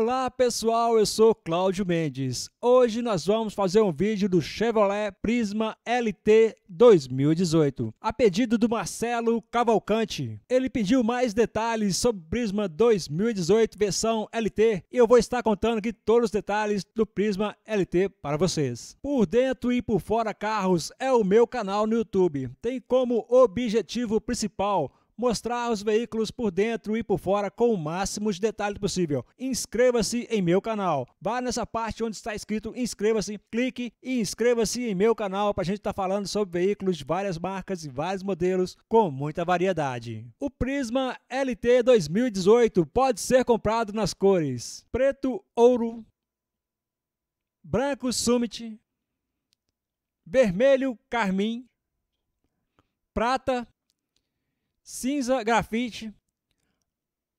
Olá pessoal, eu sou Cláudio Mendes. Hoje nós vamos fazer um vídeo do Chevrolet Prisma LT 2018, a pedido do Marcelo Cavalcante. Ele pediu mais detalhes sobre o Prisma 2018 versão LT e eu vou estar contando aqui todos os detalhes do Prisma LT para vocês. Por dentro e por fora carros é o meu canal no YouTube. Tem como objetivo principal mostrar os veículos por dentro e por fora com o máximo de detalhe possível. Inscreva-se em meu canal. Vá nessa parte onde está escrito inscreva-se, clique e inscreva-se em meu canal para a gente estar tá falando sobre veículos de várias marcas e vários modelos com muita variedade. O Prisma LT 2018 pode ser comprado nas cores preto, ouro, branco Summit, vermelho carmim, prata cinza grafite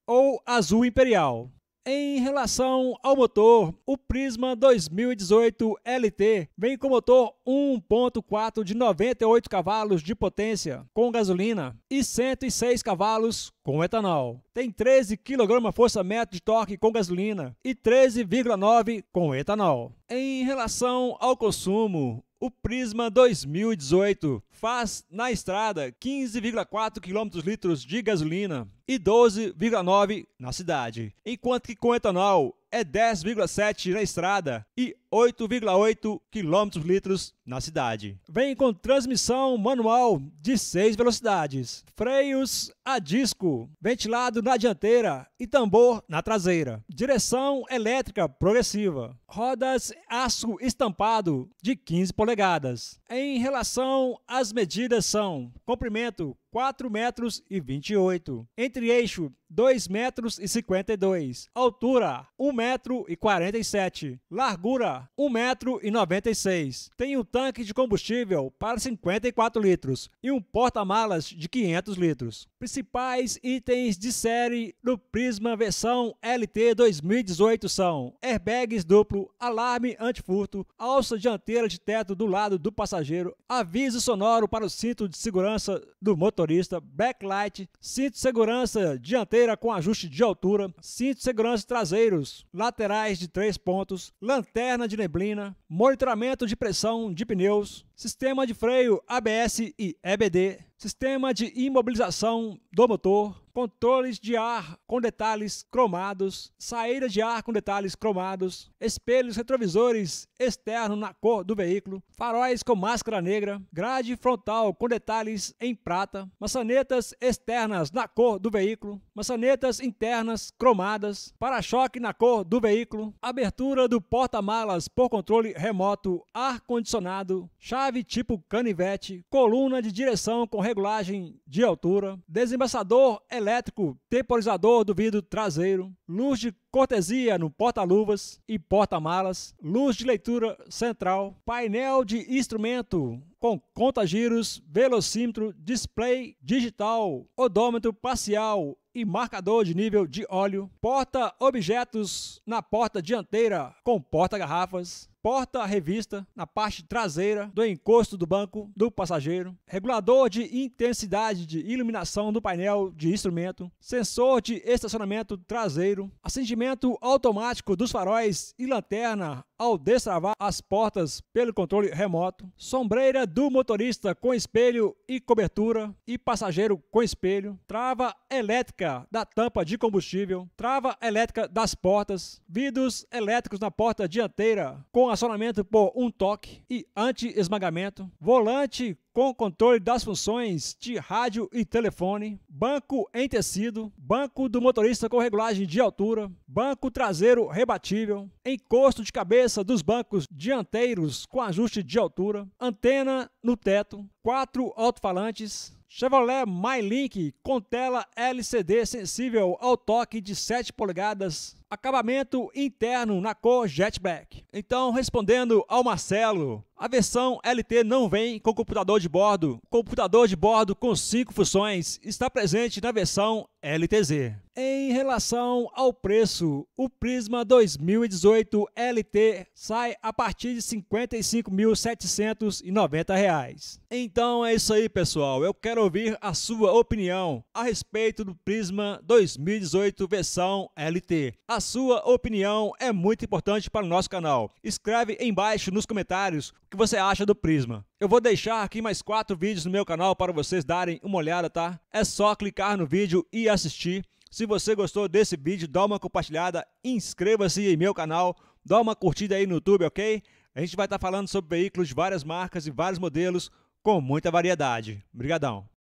ou azul imperial. Em relação ao motor, o Prisma 2018 LT vem com motor 1.4 de 98 cavalos de potência com gasolina e 106 cavalos com etanol. Tem 13 kgfm de torque com gasolina e 13,9 com etanol. Em relação ao consumo, o Prisma 2018 faz na estrada 15,4 km litros de gasolina e 12,9 na cidade, enquanto que com etanol é 10,7 na estrada e 8,8 km litros na cidade. Vem com transmissão manual de 6 velocidades, freios a disco, ventilado na dianteira e tambor na traseira, direção elétrica progressiva, rodas aço estampado de 15 polegadas. Em relação às medidas são comprimento 4 metros e 28, entre eixo 2 metros e 52, altura 1 metro e 47, largura 1,96m. Tem um tanque de combustível para 54 litros e um porta-malas de 500 litros. Principais itens de série do Prisma versão LT 2018 são airbags duplo, alarme antifurto, alça dianteira de teto do lado do passageiro, aviso sonoro para o cinto de segurança do motorista, backlight, cinto de segurança dianteira com ajuste de altura, cinto de segurança traseiros, laterais de três pontos, lanterna de neblina, monitoramento de pressão de pneus, sistema de freio ABS e EBD, sistema de imobilização do motor, controles de ar com detalhes cromados, saída de ar com detalhes cromados, espelhos retrovisores externo na cor do veículo, faróis com máscara negra, grade frontal com detalhes em prata, maçanetas externas na cor do veículo, maçanetas internas cromadas, para-choque na cor do veículo, abertura do porta-malas por controle remoto, ar-condicionado, chave tipo canivete, coluna de direção com regulagem de altura, desembaçador elétrico elétrico, temporizador do vidro traseiro, luz de cortesia no porta-luvas e porta-malas, luz de leitura central, painel de instrumento com conta-giros, velocímetro, display digital, odômetro parcial e marcador de nível de óleo, porta objetos na porta dianteira com porta garrafas, porta revista na parte traseira do encosto do banco do passageiro, regulador de intensidade de iluminação do painel de instrumento, sensor de estacionamento traseiro, acendimento automático dos faróis e lanterna ao destravar as portas pelo controle remoto, sombreira do motorista com espelho e cobertura e passageiro com espelho, trava elétrica da tampa de combustível, trava elétrica das portas, vidros elétricos na porta dianteira com acionamento por um toque e anti-esmagamento, volante com controle das funções de rádio e telefone, banco em tecido, banco do motorista com regulagem de altura, banco traseiro rebatível, encosto de cabeça dos bancos dianteiros com ajuste de altura, antena no teto, quatro alto-falantes, Chevrolet MyLink com tela LCD sensível ao toque de 7 polegadas acabamento interno na cor Jetback. Então, respondendo ao Marcelo, a versão LT não vem com computador de bordo. O computador de bordo com cinco funções está presente na versão LTZ. Em relação ao preço, o Prisma 2018 LT sai a partir de R$ 55.790. Então é isso aí, pessoal. Eu quero ouvir a sua opinião a respeito do Prisma 2018 versão LT. A sua opinião é muito importante para o nosso canal. Escreve embaixo nos comentários o que você acha do Prisma. Eu vou deixar aqui mais quatro vídeos no meu canal para vocês darem uma olhada, tá? É só clicar no vídeo e assistir. Se você gostou desse vídeo, dá uma compartilhada, inscreva-se em meu canal, dá uma curtida aí no YouTube, ok? A gente vai estar tá falando sobre veículos de várias marcas e vários modelos com muita variedade. Obrigadão!